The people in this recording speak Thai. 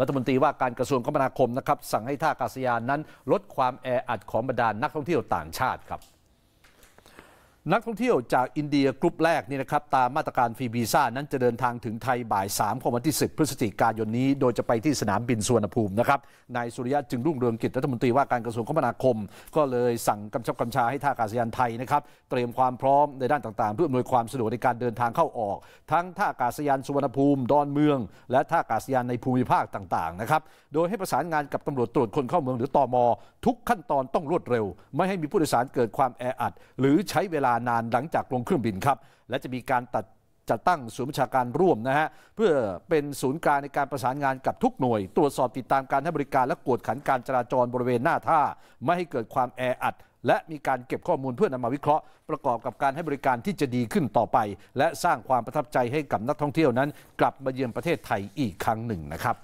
รัฐมนตรีว่าการกระทรวงคมนาคมนะครับ สั่งให้ท่าอากาศยานนั้น ลดความแออัดของบรรดานนักท่องเที่ยวต่างชาติครับนักท่องเที่ยวจากอินเดียกลุ่มแรกนี่นะครับ ตามมาตรการฟรีบีซ่านั้นจะเดินทางถึงไทยบ่าย3ของวันที่ 10 พฤศจิกายนนี้ โดยจะไปที่สนามบินสุวรรณภูมินะครับนายสุริยะจึงรุ่งเรืองกิจรัฐมนตรีว่าการกระทรวงคมนาคม ก็เลยสั่งกำชับกำชาให้ท่าอากาศยานไทยนะครับ เตรียมความพร้อมในด้านต่าง ๆ เพื่ออำนวยความสะดวกในการเดินทางเข้าออก ทั้งท่าอากาศยานสุวรรณภูมิดอนเมือง และท่าอากาศยานในภูมิภาคต่างๆนะครับโดยให้ประสานงานกับตำรวจตรวจคนเข้าเมืองหรือตมทุกขั้นตอนต้องรวดเร็ว ไม่ให้มีผู้โดยสารเกิดความแออัดหรือใช้เวลาานานหลังจากลงเครื่องบินครับ และจะมีการตัดจะตั้งศูนย์ประชาการร่วมนะฮะเพื่อเป็นศูนย์กลางในการประสานงานกับทุกหน่วยตรวจสอบติดตามการให้บริการและกวดขันการจราจรบริเวณหน้าท่า ไม่ให้เกิดความแออัดและมีการเก็บข้อมูลเพื่อนำมาวิเคราะห์ประกอบกับการให้บริการที่จะดีขึ้นต่อไปและสร้างความประทับใจให้กับนักท่องเที่ยวนั้น กลับมาเยือนประเทศไทยอีกครั้งหนึ่งนะครับ